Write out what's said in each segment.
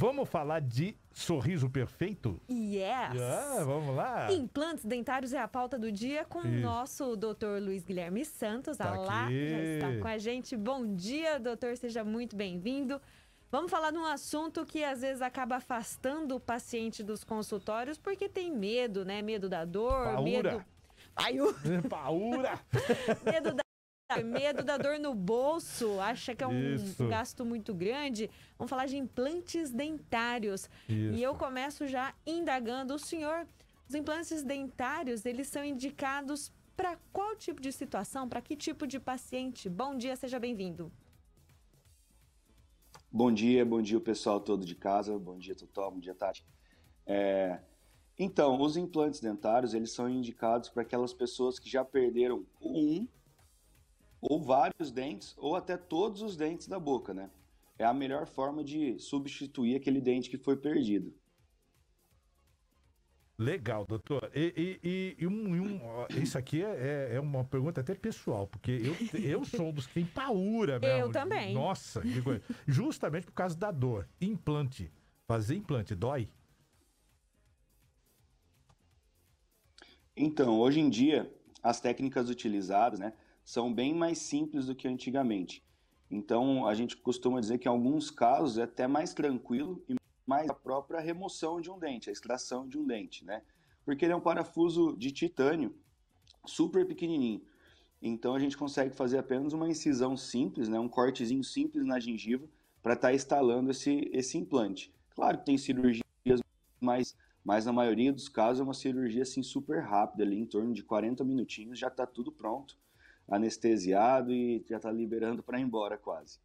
Vamos falar de sorriso perfeito? Yes! Yeah, vamos lá! Implantes dentários é a pauta do dia com Isso. o nosso doutor Luiz Guilherme Santos. Tá aqui. já está com a gente. Bom dia, doutor, seja muito bem-vindo. Vamos falar de um assunto que às vezes acaba afastando o paciente dos consultórios porque tem medo, né? Medo da dor, Paura. medo. Paura! Paura! medo da Tá. medo da dor no bolso, acha que é um Isso. gasto muito grande. Vamos falar de implantes dentários. Isso. E eu começo já indagando o senhor. Os implantes dentários, eles são indicados para qual tipo de situação, para que tipo de paciente? Bom dia, seja bem-vindo. Bom dia, bom dia o pessoal todo de casa, bom dia Tutó, bom dia Tati. É... Então, os implantes dentários, eles são indicados para aquelas pessoas que já perderam um ou vários dentes, ou até todos os dentes da boca, né? É a melhor forma de substituir aquele dente que foi perdido. Legal, doutor. E, e, e, e um, um, isso aqui é, é, é, uma pergunta até pessoal, porque eu, eu sou um dos que tem paura mesmo. Né? Eu também. Nossa, justamente por causa da dor. Implante. Fazer implante dói? Então, hoje em dia, as técnicas utilizadas, né? são bem mais simples do que antigamente. Então, a gente costuma dizer que em alguns casos é até mais tranquilo e mais a própria remoção de um dente, a extração de um dente, né? Porque ele é um parafuso de titânio super pequenininho. Então, a gente consegue fazer apenas uma incisão simples, né? Um cortezinho simples na gengiva para estar tá instalando esse, esse implante. Claro que tem cirurgias mais mas na maioria dos casos é uma cirurgia assim super rápida, ali em torno de 40 minutinhos já está tudo pronto anestesiado e já está liberando para ir embora quase.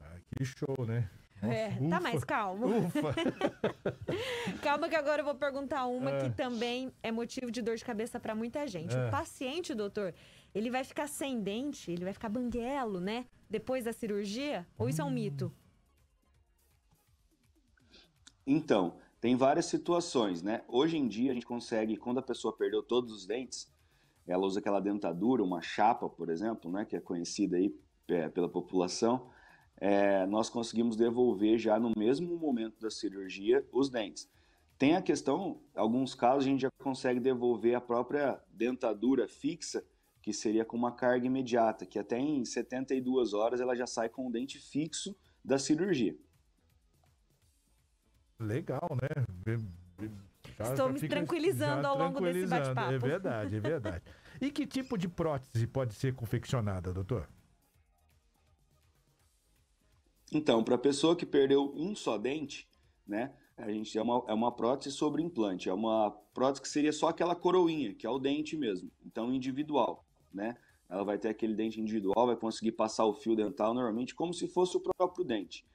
Ah, que show, né? Nossa, é, tá ufa, tá mais calmo. Ufa. Calma que agora eu vou perguntar uma ah. que também é motivo de dor de cabeça para muita gente. Ah. O paciente, doutor, ele vai ficar sem dente, ele vai ficar banguelo, né? Depois da cirurgia? Hum. Ou isso é um hum. mito? Então, tem várias situações, né? Hoje em dia a gente consegue, quando a pessoa perdeu todos os dentes, ela usa aquela dentadura, uma chapa, por exemplo, né, que é conhecida aí é, pela população, é, nós conseguimos devolver já no mesmo momento da cirurgia os dentes. Tem a questão, alguns casos a gente já consegue devolver a própria dentadura fixa, que seria com uma carga imediata, que até em 72 horas ela já sai com o dente fixo da cirurgia. Legal, né? Já, tá? Estou já me fica, tranquilizando ao longo tranquilizando. desse bate-papo. É verdade, é verdade. e que tipo de prótese pode ser confeccionada, doutor? Então, para a pessoa que perdeu um só dente, né? A gente é uma, é uma prótese sobre implante, é uma prótese que seria só aquela coroinha, que é o dente mesmo, então individual, né? Ela vai ter aquele dente individual, vai conseguir passar o fio dental normalmente como se fosse o próprio dente.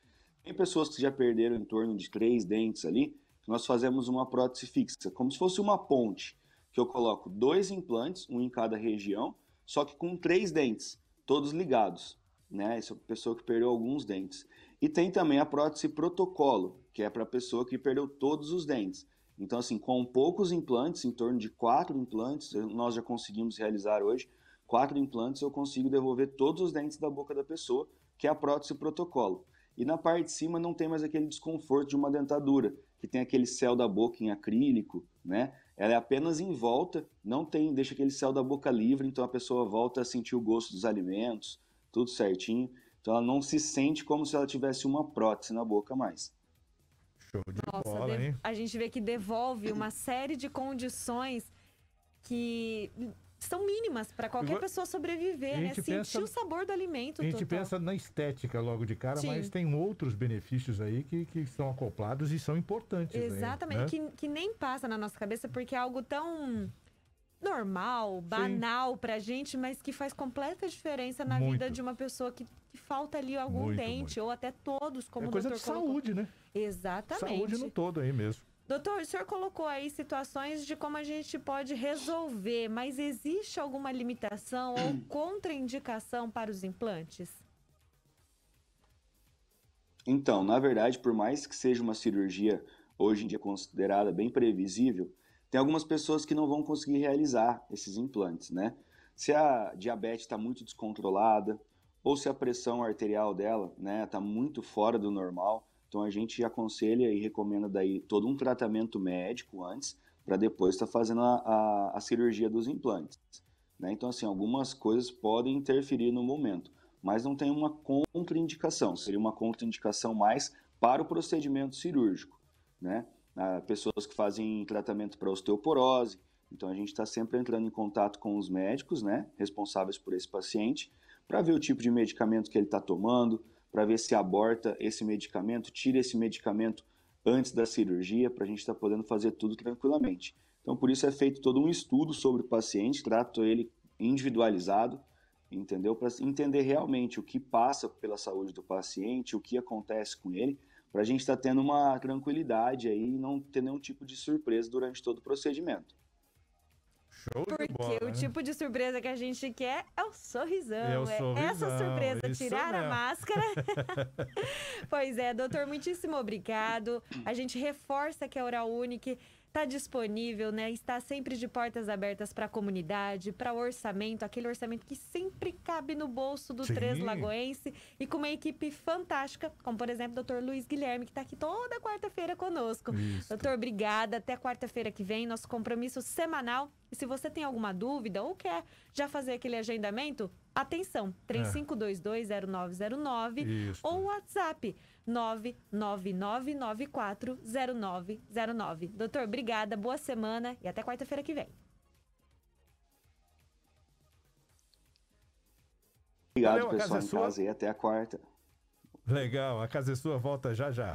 Tem pessoas que já perderam em torno de três dentes ali, nós fazemos uma prótese fixa, como se fosse uma ponte, que eu coloco dois implantes, um em cada região, só que com três dentes, todos ligados. Né? Essa é pessoa que perdeu alguns dentes. E tem também a prótese protocolo, que é para a pessoa que perdeu todos os dentes. Então, assim, com poucos implantes, em torno de quatro implantes, nós já conseguimos realizar hoje, quatro implantes eu consigo devolver todos os dentes da boca da pessoa, que é a prótese protocolo. E na parte de cima não tem mais aquele desconforto de uma dentadura que tem aquele céu da boca em acrílico, né? Ela é apenas em volta, não tem, deixa aquele céu da boca livre, então a pessoa volta a sentir o gosto dos alimentos, tudo certinho. Então ela não se sente como se ela tivesse uma prótese na boca mais. Show de Nossa, bola, hein? A gente vê que devolve uma série de condições que são mínimas para qualquer pessoa sobreviver, né? Sentir pensa, o sabor do alimento. A gente total. pensa na estética logo de cara, Sim. mas tem outros benefícios aí que, que são acoplados e são importantes. Né? Exatamente, aí, né? que, que nem passa na nossa cabeça, porque é algo tão normal, banal Sim. pra gente, mas que faz completa diferença na muito. vida de uma pessoa que, que falta ali algum muito, dente, muito. ou até todos, como é coisa de colocou. saúde, né? Exatamente. Saúde no todo aí mesmo. Doutor, o senhor colocou aí situações de como a gente pode resolver, mas existe alguma limitação ou hum. contraindicação para os implantes? Então, na verdade, por mais que seja uma cirurgia hoje em dia considerada bem previsível, tem algumas pessoas que não vão conseguir realizar esses implantes, né? Se a diabetes está muito descontrolada, ou se a pressão arterial dela está né, tá muito fora do normal, então a gente aconselha e recomenda daí todo um tratamento médico antes, para depois estar tá fazendo a, a, a, cirurgia dos implantes. Né? Então, assim, algumas coisas podem interferir no momento, mas não tem uma contraindicação, seria uma contraindicação mais para o procedimento cirúrgico. Né? Ah, pessoas que fazem tratamento para osteoporose, então a gente está sempre entrando em contato com os médicos né, responsáveis por esse paciente, para ver o tipo de medicamento que ele está tomando, para ver se aborta esse medicamento, tira esse medicamento antes da cirurgia, para a gente estar tá podendo fazer tudo tranquilamente. Então, por isso é feito todo um estudo sobre o paciente, trato ele individualizado, entendeu? Para entender realmente o que passa pela saúde do paciente, o que acontece com ele, para a gente estar tá tendo uma tranquilidade aí e não ter nenhum tipo de surpresa durante todo o procedimento. Show Porque de bola, o né? tipo de surpresa que a gente quer é o sorrisão. É, o sorrisão, é essa surpresa, tirar mesmo. a máscara. pois é, doutor, muitíssimo obrigado. A gente reforça que é Oral Unique está disponível, né? Está sempre de portas abertas para a comunidade, para o orçamento, aquele orçamento que sempre cabe no bolso do Sim. Três Lagoense e com uma equipe fantástica, como por exemplo o Dr. Luiz Guilherme, que está aqui toda quarta-feira conosco. Isso. Doutor, obrigada. Até quarta-feira que vem, nosso compromisso semanal. E se você tem alguma dúvida ou quer já fazer aquele agendamento, Atenção, 35220909 é. ou WhatsApp 999940909. Doutor, obrigada, boa semana e até quarta-feira que vem. Obrigado, Valeu, pessoal, casa, é casa e até a quarta. Legal, a casa é sua, volta já já.